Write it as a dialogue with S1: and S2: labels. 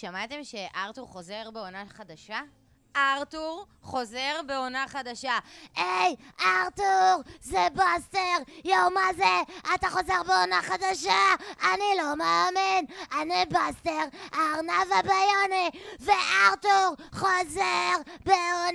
S1: שמעתם שארתור חוזר בעונה חדשה?
S2: ארתור חוזר בעונה חדשה. היי, ארתור! זה בסטר! יואו, מה זה? אתה חוזר בעונה חדשה! אני לא מאמין! אני בסטר, ארנב הביוני, וארתור חוזר בעונה...